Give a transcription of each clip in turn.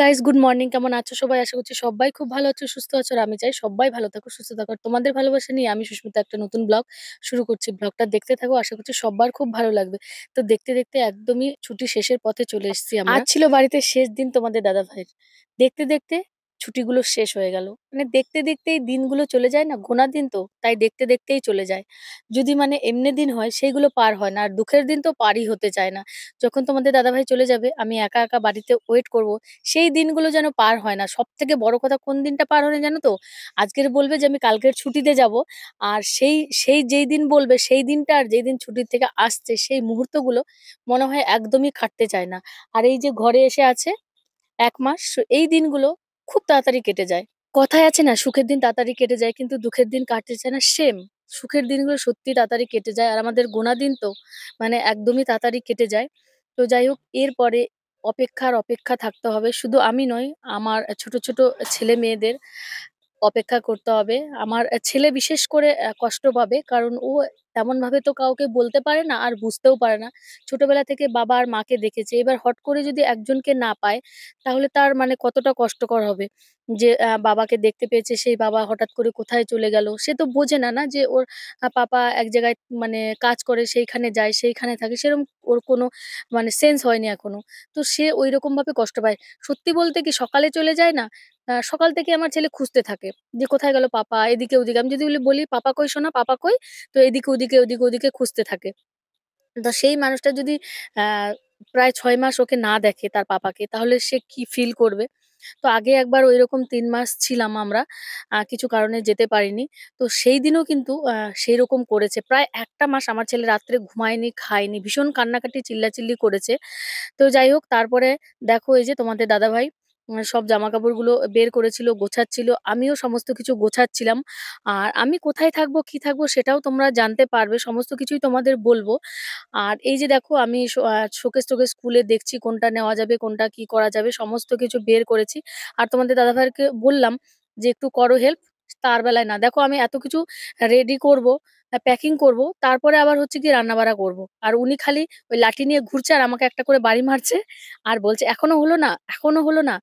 Guys good morning কেমন আছো সবাই আশা করছি সবাই খুব ভালো আছো সুস্থ আছো আমি চাই সবাই ভালো থাকো সুস্থ থাকো তোমাদের ভালোবাসা নিয়ে আমি সুস্মিতা একটা নতুন ব্লগ শুরু করছি ব্লগটা দেখতে থাকো আশা করছি সবার খুব ভালো লাগবে তো দেখতে দেখতে একদমই ছুটি শেষের পথে চলে এসেছি আজ ছিল বাড়িতে শেষ দিন তোমাদের দাদা ভাইয়ের দেখতে দেখতে ছুটিগুলো শেষ হয়ে গেল মানে দেখতে দেখতেই দিনগুলো চলে যায় না গোনা দিন তো তাই দেখতে দেখতেই চলে যায় যদি মানে এমনি দিন হয় সেইগুলো পার হয় না আর দুঃখের দিন তো পারই হতে চায় না যখন তোমাদের দাদাভাই চলে যাবে আমি একা একা বাড়িতে ওয়েট করব সেই দিনগুলো যেন পার হয় না সব থেকে বড় কথা কোন দিনটা পার হয় না জানো তো আজকের বলবে যে আমি কালকের ছুটিতে যাব আর সেই সেই যেই দিন বলবে সেই দিনটা আর যেই দিন ছুটির থেকে আসছে সেই মুহূর্তগুলো মনে হয় একদমই খাটতে চায় না আর এই যে ঘরে এসে আছে এক মাস এই দিনগুলো খুব তাড়াতাড়ি কেটে যায় কথায় আছে না সুখের দিন তাড়াতাড়ি কেটে যায় কিন্তু দুঃখের দিন কাটতে চায় না সেম সুখের দিনগুলো সত্যি তাড়াতাড়ি কেটে যায় আর আমাদের গোনা দিন তো মানে একদমই তাড়াতাড়ি কেটে যায় তো যাই হোক এরপরে অপেক্ষার অপেক্ষা থাকতে হবে শুধু আমি নয় আমার ছোট ছোট ছেলে মেয়েদের অপেক্ষা করতে হবে আমার ছেলে বিশেষ করে কষ্ট পাবে কারণ ও তেমন ভাবে তো কাউকে বলতে পারে না আর বুঝতেও পারে না। ছোটবেলা থেকে বাবা আর মাকে দেখেছে। এবার হট করে যদি একজনকে না পায়, তাহলে তার মানে কতটা কষ্টকর হবে। যে বাবাকে দেখতে পেয়েছে, সেই বাবা হঠাৎ করে কোথায় চলে গেল? সে তো বোঝে না, না? যে ওর পাপা এক জায়গায় মানে কাজ করে, সেইখানে যায়, সেইখানে থাকে। সেরকম ওর কোনো মানে সেন্স হয়নি এখনো। তো সে ভাবে কষ্ট পায়। সত্যি বলতে কি সকালে চলে যায় না? সকাল থেকে আমার ছেলে খুঁজতে থাকে যে, "কোথায় গেল পাপা?" এদিকে ওদিকে। আমি যদি বলি, "পাপা কই শোনা পাপা কই?" তো এদিকে ওদিকে ওদিকে ওদিকে ওদিকে খুঁজতে থাকে তা সেই মানুষটা যদি প্রায় ছয় মাস ওকে না দেখে তার পাপাকে তাহলে সে কি ফিল করবে তো আগে একবার ওই রকম তিন মাস ছিলাম আমরা কিছু কারণে যেতে পারিনি তো সেই দিনও কিন্তু সেই রকম করেছে প্রায় একটা মাস আমার ছেলে রাত্রে ঘুমায়নি খায়নি ভীষণ কান্নাকাটি চিল্লাচিল্লি করেছে তো যাই হোক তারপরে দেখো এই যে তোমাদের দাদাভাই মানে সব জামা কাপড়গুলো বের করেছিল গোছাচ্ছিল আমিও সমস্ত কিছু গোছাচ্ছিলাম আর আমি কোথায় থাকব কি থাকব সেটাও তোমরা জানতে পারবে সমস্ত কিছুই তোমাদের বলবো আর এই যে দেখো আমি শোকেশ টোকে স্কুলে দেখছি কোনটা নেওয়া যাবে কোনটা কি করা যাবে সমস্ত কিছু বের করেছি আর তোমাদের দাদাভাইকে বললাম যে একটু করো হেল্প তার বেলায় না দেখো আমি এত কিছু রেডি করব প্যাকিং করব তারপরে আবার হচ্ছে কি রান্নাবাড়া করব আর উনি খালি ওই লাঠি নিয়ে ঘুরছে আর আমাকে একটা করে বাড়ি মারছে আর বলছে এখনো হলো না এখনো হলো না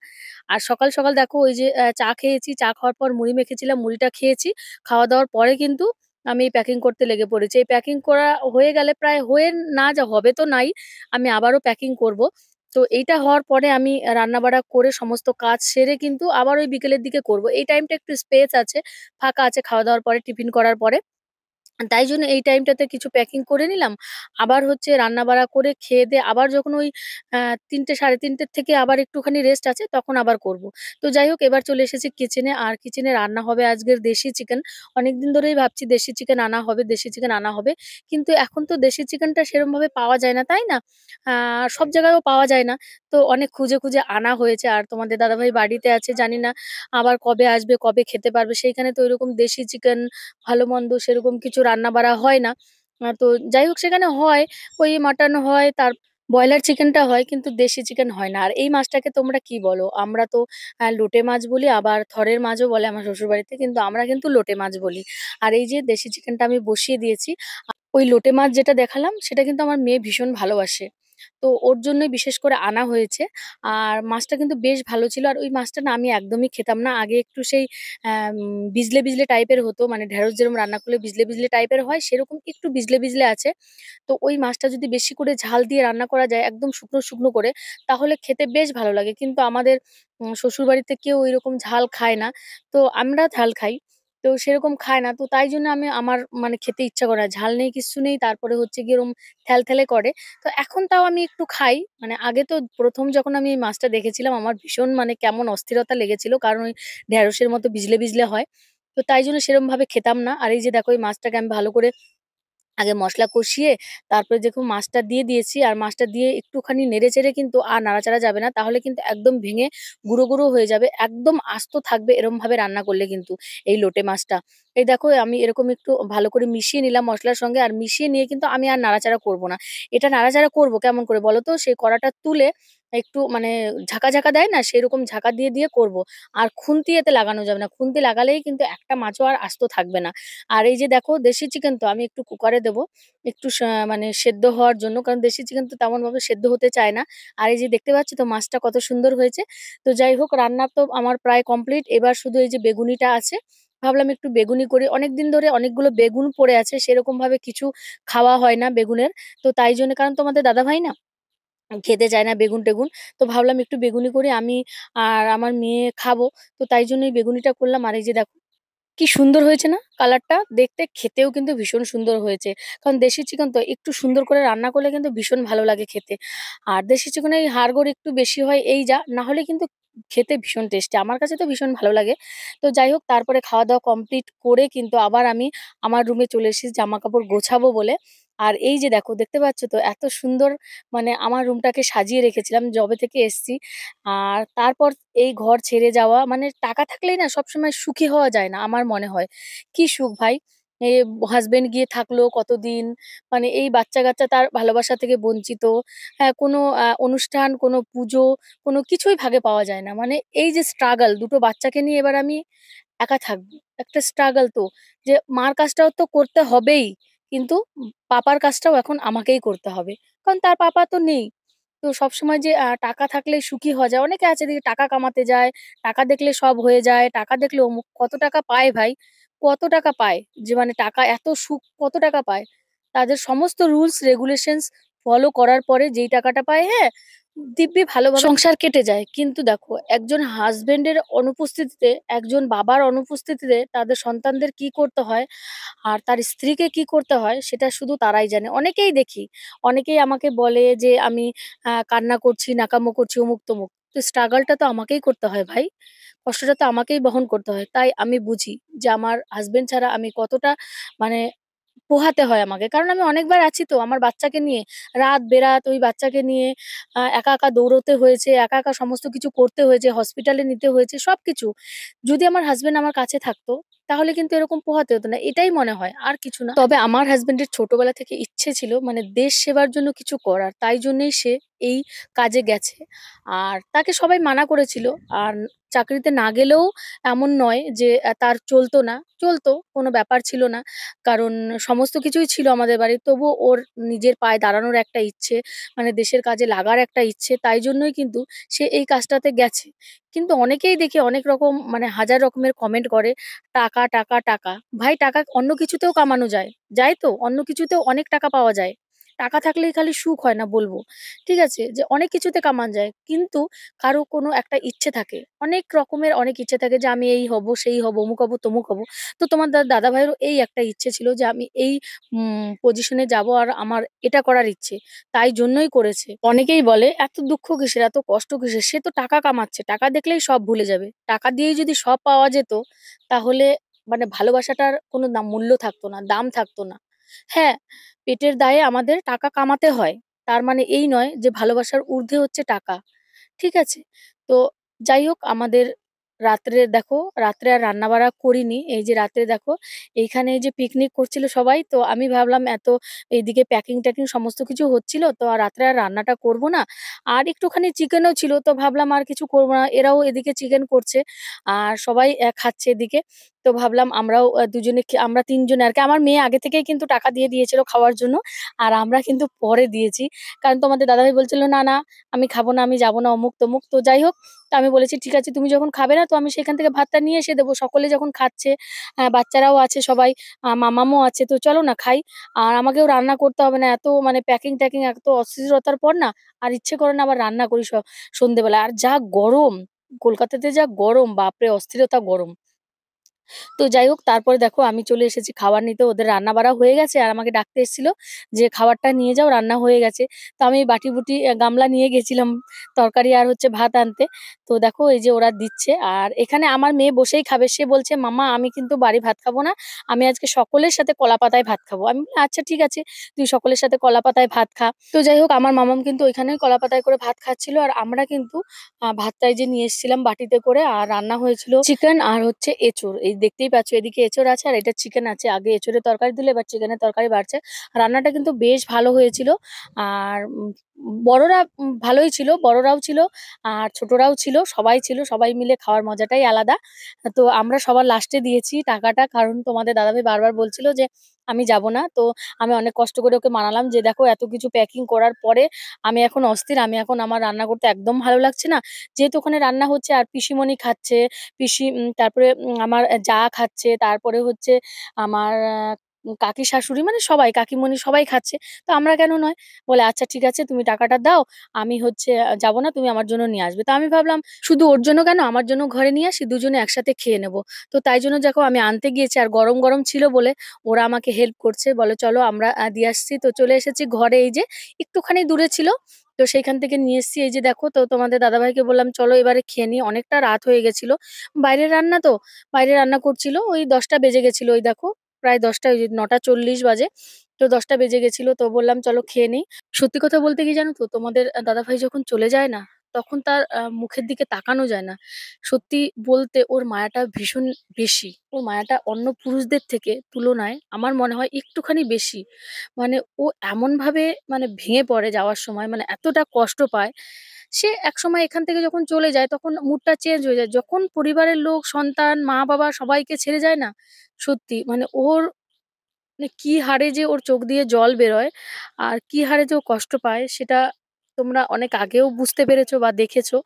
আর সকাল সকাল দেখো ওই যে চা খেয়েছি চা খাওয়ার পর মুড়ি মেখেছিলাম মুড়িটা খেয়েছি খাওয়া দাওয়ার পরে কিন্তু আমি প্যাকিং করতে লেগে পড়েছি এই প্যাকিং করা হয়ে গেলে প্রায় হয়ে না যা হবে তো নাই আমি আবারও প্যাকিং করব তো এইটা হওয়ার পরে আমি রান্নাবাড়া করে সমস্ত কাজ সেরে কিন্তু আবার ওই বিকেলের দিকে করব এই টাইমটা একটু স্পেস আছে ফাঁকা আছে খাওয়া দাওয়ার পরে টিফিন করার পরে তাই জন্য এই টাইমটাতে কিছু প্যাকিং করে নিলাম আবার হচ্ছে রান্না বাড়া করে খেয়ে দিয়ে আবার যখন ওই তিনটে সাড়ে তিনটের থেকে আবার একটুখানি রেস্ট আছে তখন আবার করব। তো যাই হোক এবার চলে এসেছি কিচেনে আর কিচেনে রান্না হবে আজকের দেশি চিকেন অনেকদিন ধরেই ভাবছি দেশি চিকেন আনা হবে দেশি চিকেন আনা হবে কিন্তু এখন তো দেশি চিকেনটা সেরমভাবে পাওয়া যায় না তাই না সব জায়গায়ও পাওয়া যায় না তো অনেক খুঁজে খুঁজে আনা হয়েছে আর তোমাদের দাদাভাই বাড়িতে আছে জানি না আবার কবে আসবে কবে খেতে পারবে সেইখানে তো ওইরকম দেশি চিকেন ভালো মন্দ সেরকম কিছু রান্না বাড়া হয় না তো যাই হোক সেখানে হয় ওই মাটন হয় তার ব্রয়লার চিকেনটা হয় কিন্তু দেশি চিকেন হয় না আর এই মাছটাকে তোমরা কি বলো আমরা তো লোটে মাছ বলি আবার থরের মাছও বলে আমার শ্বশুরবাড়িতে কিন্তু আমরা কিন্তু লোটে মাছ বলি আর এই যে দেশি চিকেনটা আমি বসিয়ে দিয়েছি ওই লোটে মাছ যেটা দেখালাম সেটা কিন্তু আমার মেয়ে ভীষণ ভালোবাসে তো ওর জন্য বিশেষ করে আনা হয়েছে আর মাছটা কিন্তু বেশ ভালো ছিল আর ওই মাছটা না আমি একদমই খেতাম না আগে একটু সেই বিজলে বিজলে টাইপের হতো মানে ঢেঁড়স যেরকম রান্না করলে বিজলে বিজলে টাইপের হয় সেরকম একটু বিজলে বিজলে আছে তো ওই মাছটা যদি বেশি করে ঝাল দিয়ে রান্না করা যায় একদম শুকনো শুকনো করে তাহলে খেতে বেশ ভালো লাগে কিন্তু আমাদের শ্বশুরবাড়িতে কেউ ওইরকম ঝাল খায় না তো আমরা ঝাল খাই তো সেরকম খায় না। তো তাই জন্য আমি আমার মানে খেতে ইচ্ছা করে ঝাল নেই কিচ্ছু নেই। তারপরে হচ্ছে গিয়ে এরকম ঠেলে করে। তো এখন তাও আমি একটু খাই। মানে আগে তো প্রথম যখন আমি এই মাছটা দেখেছিলাম আমার ভীষণ মানে কেমন অস্থিরতা লেগেছিল। কারণ ওই ঢেঁড়সের মতো বিজলে, বিজলে হয়। তো তাই জন্য সেরমভাবে খেতাম না। আর এই যে দেখো এই মাছটাকে আমি ভালো করে আগে মশলা কষিয়ে তারপরে দেখুন মাছটা দিয়ে দিয়েছি আর মাছটা দিয়ে একটুখানি নেড়ে চেড়ে কিন্তু আর নাড়াচাড়া যাবে না তাহলে কিন্তু একদম ভেঙে গুঁড়ো গুঁড়ো হয়ে যাবে একদম আস্ত থাকবে এরমভাবে রান্না করলে কিন্তু এই লোটে মাছটা এই দেখো আমি এরকম একটু ভালো করে মিশিয়ে নিলাম মশলার সঙ্গে আর মিশিয়ে নিয়ে কিন্তু আমি আর নাড়াচাড়া করব না এটা নাড়াচাড়া করব কেমন করে বলো তো সেই কড়াটা তুলে একটু মানে ঝাঁকা ঝাঁকা দেয় না সেই রকম ঝাঁকা দিয়ে দিয়ে করব। আর খুন্তি এতে লাগানো যাবে না খুন্তি লাগালেই কিন্তু একটা মাছও আর আস্ত থাকবে না আর এই যে দেখো দেশি চিকেন তো আমি একটু কুকারে দেব একটু মানে সেদ্ধ হওয়ার জন্য কারণ দেশি চিকেন তো তেমনভাবে সেদ্ধ হতে চায় না আর এই যে দেখতে পাচ্ছি তো মাছটা কত সুন্দর হয়েছে তো যাই হোক রান্না তো আমার প্রায় কমপ্লিট এবার শুধু এই যে বেগুনিটা আছে ভাবলাম একটু বেগুনি করি অনেক দিন ধরে অনেকগুলো বেগুন পড়ে আছে সেরকমভাবে কিছু খাওয়া হয় না বেগুনের তো তাই জন্য কারণ তোমাদের দাদা ভাই না খেতে চায় না বেগুন টেগুন তো ভাবলাম একটু বেগুনি করে আমি আর আমার মেয়ে খাবো তো তাই জন্য এই বেগুনিটা করলাম আর এই যে দেখো কি সুন্দর হয়েছে না কালারটা দেখতে খেতেও কিন্তু ভীষণ সুন্দর হয়েছে কারণ দেশি চিকেন তো একটু সুন্দর করে রান্না করলে কিন্তু ভীষণ ভালো লাগে খেতে আর দেশি চিকেনে এই হাড়গোড় একটু বেশি হয় এই যা না হলে কিন্তু খেতে ভীষণ টেস্টি আমার কাছে তো ভীষণ ভালো লাগে তো যাই হোক তারপরে খাওয়া দাওয়া কমপ্লিট করে কিন্তু আবার আমি আমার রুমে চলে এসেছি জামা কাপড় গোছাবো বলে আর এই যে দেখো দেখতে পাচ্ছ তো এত সুন্দর মানে আমার রুমটাকে সাজিয়ে রেখেছিলাম জবে থেকে এসছি আর তারপর এই ঘর ছেড়ে যাওয়া মানে টাকা থাকলেই না সবসময় সুখী হওয়া যায় না আমার মনে হয় কি সুখ ভাই এ হাজবেন্ড গিয়ে থাকলো কতদিন মানে এই বাচ্চা কাচ্চা তার ভালোবাসা থেকে বঞ্চিত হ্যাঁ কোনো অনুষ্ঠান কোনো পুজো কোনো কিছুই ভাগে পাওয়া যায় না মানে এই যে স্ট্রাগল দুটো বাচ্চাকে নিয়ে এবার আমি একা থাকবো একটা স্ট্রাগল তো যে মার কাজটাও তো করতে হবেই কিন্তু পাপার কাজটাও এখন আমাকেই করতে হবে কারণ তার পাপা তো নেই তো সবসময় যে টাকা থাকলে সুখী হওয়া যায় অনেকে আছে দেখি টাকা কামাতে যায় টাকা দেখলে সব হয়ে যায় টাকা দেখলে অমুক কত টাকা পায় ভাই কত টাকা পায় যে মানে টাকা এত সুখ কত টাকা পায় তাদের সমস্ত রুলস রেগুলেশনস ফলো করার পরে যেই টাকাটা পায় হ্যাঁ দিব্যি ভালোভাবে সংসার কেটে যায় কিন্তু দেখো একজন হাজবেন্ডের অনুপস্থিতিতে একজন বাবার অনুপস্থিতিতে তাদের সন্তানদের কি করতে হয় আর তার স্ত্রীকে কি করতে হয় সেটা শুধু তারাই জানে অনেকেই দেখি অনেকেই আমাকে বলে যে আমি কান্না করছি নাকামো করছি অমুক তমুক তো স্ট্রাগলটা তো আমাকেই করতে হয় ভাই কষ্টটা তো আমাকেই বহন করতে হয় তাই আমি বুঝি যে আমার হাজবেন্ড ছাড়া আমি কতটা মানে পোহাতে হয় আমাকে কারণ আমি অনেকবার আছি তো আমার বাচ্চাকে নিয়ে রাত বেরাত ওই বাচ্চাকে নিয়ে একা একা দৌড়তে হয়েছে একা একা সমস্ত কিছু করতে হয়েছে হসপিটালে নিতে হয়েছে সব কিছু যদি আমার হাজবেন্ড আমার কাছে থাকতো তাহলে কিন্তু এরকম পোহাতে হতো না এটাই মনে হয় আর কিছু না তবে আমার হাজবেন্ডের ছোটবেলা থেকে ইচ্ছে ছিল মানে দেশ সেবার জন্য কিছু করার তাই জন্যই সে এই কাজে গেছে আর তাকে সবাই মানা করেছিল আর চাকরিতে না গেলেও এমন নয় যে তার চলতো না চলতো কোনো ব্যাপার ছিল না কারণ সমস্ত কিছুই ছিল আমাদের বাড়ি তবু ওর নিজের পায়ে দাঁড়ানোর একটা ইচ্ছে মানে দেশের কাজে লাগার একটা ইচ্ছে তাই জন্যই কিন্তু সে এই কাজটাতে গেছে কিন্তু অনেকেই দেখে অনেক রকম মানে হাজার রকমের কমেন্ট করে টাকা টাকা টাকা টাকা ভাই টাকা অন্য কিছুতেও কামানো যায় যাই তো অন্য কিছুতেও অনেক টাকা পাওয়া যায় টাকা থাকলেই খালি সুখ হয় না বলবো ঠিক আছে যে অনেক কিছুতে কামান যায় কিন্তু কারো কোনো একটা ইচ্ছে থাকে অনেক রকমের অনেক ইচ্ছে থাকে যে আমি এই হব সেই হব অমুক হবো তমুক হবো তো তোমার দাদা ভাইয়েরও এই একটা ইচ্ছে ছিল যে আমি এই পজিশনে যাব আর আমার এটা করার ইচ্ছে তাই জন্যই করেছে অনেকেই বলে এত দুঃখ কিসের এত কষ্ট কিসের সে তো টাকা কামাচ্ছে টাকা দেখলেই সব ভুলে যাবে টাকা দিয়েই যদি সব পাওয়া যেত তাহলে মানে ভালোবাসাটার কোনো দাম মূল্য থাকতো না দাম থাকতো না হ্যাঁ পেটের দায়ে আমাদের টাকা কামাতে হয় তার মানে এই নয় যে ভালোবাসার ঊর্ধ্বে হচ্ছে টাকা ঠিক আছে তো যাই হোক আমাদের রাত্রে দেখো রাত্রে আর রান্না বাড়া করিনি এই যে রাত্রে দেখো এইখানে এই যে পিকনিক করছিল সবাই তো আমি ভাবলাম এত এইদিকে প্যাকিং ট্যাকিং সমস্ত কিছু হচ্ছিল তো আর রাত্রে আর রান্নাটা করব না আর একটুখানি চিকেনও ছিল তো ভাবলাম আর কিছু করব না এরাও এদিকে চিকেন করছে আর সবাই খাচ্ছে এদিকে তো ভাবলাম আমরাও দুজনে আমরা তিনজনে আর কি আমার মেয়ে আগে থেকে কিন্তু টাকা দিয়ে দিয়েছিল খাওয়ার জন্য আর আমরা কিন্তু পরে দিয়েছি কারণ তোমাদের দাদাভাই বলছিল না না আমি খাবো না আমি যাবো না অমুক তমুক তো যাই হোক তো আমি বলেছি ঠিক আছে তুমি যখন খাবে না তো আমি সেখান থেকে ভাতটা নিয়ে এসে দেবো সকলে যখন খাচ্ছে বাচ্চারাও আছে সবাই মামামও আছে তো চলো না খাই আর আমাকেও রান্না করতে হবে না এত মানে প্যাকিং ট্যাকিং এত অস্থিরতার পর না আর ইচ্ছে করে না আবার রান্না করি সন্ধ্যেবেলা আর যা গরম কলকাতাতে যা গরম বাপরে অস্থিরতা গরম তো যাই হোক তারপরে দেখো আমি চলে এসেছি খাবার নিতে ওদের রান্না বাড়া হয়ে গেছে আর আমাকে ডাকতে এসেছিল যে খাবারটা নিয়ে যাও রান্না হয়ে গেছে তো আমি বাটি বুটি গামলা নিয়ে গেছিলাম তরকারি আর হচ্ছে ভাত আনতে তো দেখো এই যে ওরা দিচ্ছে আর এখানে আমার মেয়ে বসেই খাবে সে বলছে মামা আমি কিন্তু বাড়ি ভাত খাবো না আমি আজকে সকলের সাথে কলা পাতায় ভাত খাবো আমি আচ্ছা ঠিক আছে তুই সকলের সাথে কলা পাতায় ভাত খা তো যাই হোক আমার মামাম কিন্তু ওইখানে কলা পাতায় করে ভাত খাচ্ছিল আর আমরা কিন্তু ভাতটাই যে নিয়ে এসেছিলাম বাটিতে করে আর রান্না হয়েছিল চিকেন আর হচ্ছে এচুর এই দেখতেই পাচ্ছ এদিকে এঁচড় আছে আর এটা চিকেন আছে আগে এঁচোরের তরকারি দিলে এবার চিকেনের তরকারি বাড়ছে রান্নাটা কিন্তু বেশ ভালো হয়েছিল আর বড়রা ভালোই ছিল বড়রাও ছিল আর ছোটরাও ছিল সবাই ছিল সবাই মিলে খাওয়ার মজাটাই আলাদা তো আমরা সবার লাস্টে দিয়েছি টাকাটা কারণ তোমাদের দাদাভাই বারবার বলছিল যে আমি যাব না তো আমি অনেক কষ্ট করে ওকে মানালাম যে দেখো এত কিছু প্যাকিং করার পরে আমি এখন অস্থির আমি এখন আমার রান্না করতে একদম ভালো লাগছে না যেহেতু ওখানে রান্না হচ্ছে আর পিসিমণি খাচ্ছে পিসি তারপরে আমার যা খাচ্ছে তারপরে হচ্ছে আমার কাকি শাশুড়ি মানে সবাই কাকিমণি সবাই খাচ্ছে তো আমরা কেন নয় বলে আচ্ছা ঠিক আছে তুমি টাকাটা দাও আমি হচ্ছে যাব না তুমি আমার জন্য নিয়ে আসবে তো আমি ভাবলাম শুধু ওর জন্য কেন আমার জন্য ঘরে নিয়ে আসি দুজনে একসাথে খেয়ে নেব তো তাই জন্য দেখো আমি আনতে গিয়েছি আর গরম গরম ছিল বলে ওরা আমাকে হেল্প করছে বলে চলো আমরা দিয়ে আসছি তো চলে এসেছি ঘরে এই যে একটুখানি দূরে ছিল তো সেইখান থেকে নিয়ে এসছি এই যে দেখো তো তোমাদের দাদাভাইকে বললাম চলো এবারে খেয়ে নিই অনেকটা রাত হয়ে গেছিলো বাইরে রান্না তো বাইরে রান্না করছিল ওই দশটা বেজে গেছিলো ওই দেখো প্রায় দশটা নটা চল্লিশ বাজে তো দশটা বেজে গেছিলো তো বললাম চলো খেয়ে নিই সত্যি কথা বলতে কি জানো তো তোমাদের দাদাভাই যখন চলে যায় না তখন তার মুখের দিকে তাকানো যায় না সত্যি বলতে ওর মায়াটা ভীষণ বেশি ওর মায়াটা অন্য পুরুষদের থেকে তুলনায় আমার মনে হয় একটুখানি বেশি মানে ও এমনভাবে মানে ভেঙে পড়ে যাওয়ার সময় মানে এতটা কষ্ট পায় সে একসময় এখান থেকে যখন চলে যায় তখন মুডটা চেঞ্জ হয়ে যায় যখন পরিবারের লোক সন্তান মা বাবা সবাইকে ছেড়ে যায় না সত্যি মানে ওর মানে কি হারে যে ওর চোখ দিয়ে জল বেরোয় আর কি হারে যে ও কষ্ট পায় সেটা তোমরা অনেক আগেও বুঝতে পেরেছো বা দেখেছো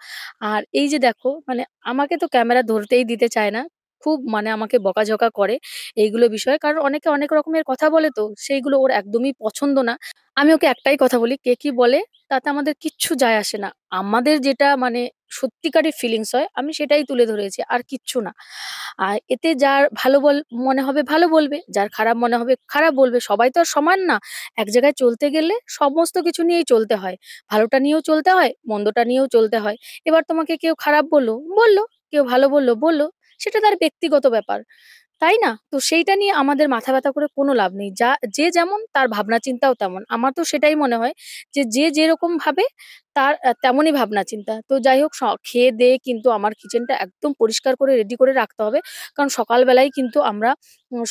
আর এই যে দেখো মানে আমাকে তো ক্যামেরা ধরতেই দিতে চায় না খুব মানে আমাকে বকাঝকা করে এইগুলো বিষয়ে কারণ অনেকে অনেক রকমের কথা বলে তো সেইগুলো ওর একদমই পছন্দ না আমি ওকে একটাই কথা বলি কে কি বলে তাতে আমাদের কিচ্ছু যায় আসে না আমাদের যেটা মানে সত্যিকারের ফিলিংস হয় আমি সেটাই তুলে ধরেছি আর কিচ্ছু না আর এতে যার ভালো বল মনে হবে ভালো বলবে যার খারাপ মনে হবে খারাপ বলবে সবাই তো আর সমান না এক জায়গায় চলতে গেলে সমস্ত কিছু নিয়েই চলতে হয় ভালোটা নিয়েও চলতে হয় মন্দটা নিয়েও চলতে হয় এবার তোমাকে কেউ খারাপ বললো বললো কেউ ভালো বললো বললো সেটা তার ব্যক্তিগত ব্যাপার তাই না তো সেইটা নিয়ে আমাদের মাথা ব্যথা করে কোনো লাভ নেই যা যে যেমন তার ভাবনা চিন্তাও তেমন আমার তো সেটাই মনে হয় যে যে যেরকম ভাবে তার তেমনই ভাবনা চিন্তা তো যাই হোক খেয়ে দে কিন্তু আমার কিচেনটা একদম পরিষ্কার করে রেডি করে রাখতে হবে কারণ সকালবেলায় কিন্তু আমরা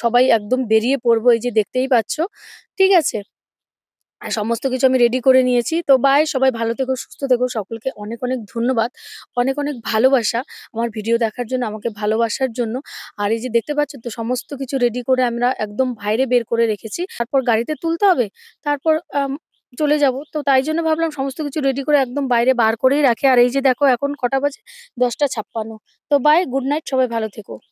সবাই একদম বেরিয়ে পড়বো এই যে দেখতেই পাচ্ছ ঠিক আছে আর সমস্ত কিছু আমি রেডি করে নিয়েছি তো বাই সবাই ভালো থেকো সুস্থ থেকো সকলকে অনেক অনেক ধন্যবাদ অনেক অনেক ভালোবাসা আমার ভিডিও দেখার জন্য আমাকে ভালোবাসার জন্য আর এই যে দেখতে পাচ্ছ তো সমস্ত কিছু রেডি করে আমরা একদম বাইরে বের করে রেখেছি তারপর গাড়িতে তুলতে হবে তারপর চলে যাব তো তাই জন্য ভাবলাম সমস্ত কিছু রেডি করে একদম বাইরে বার করেই রাখে আর এই যে দেখো এখন কটা বাজে দশটা ছাপ্পান্ন তো বাই গুড নাইট সবাই ভালো থেকো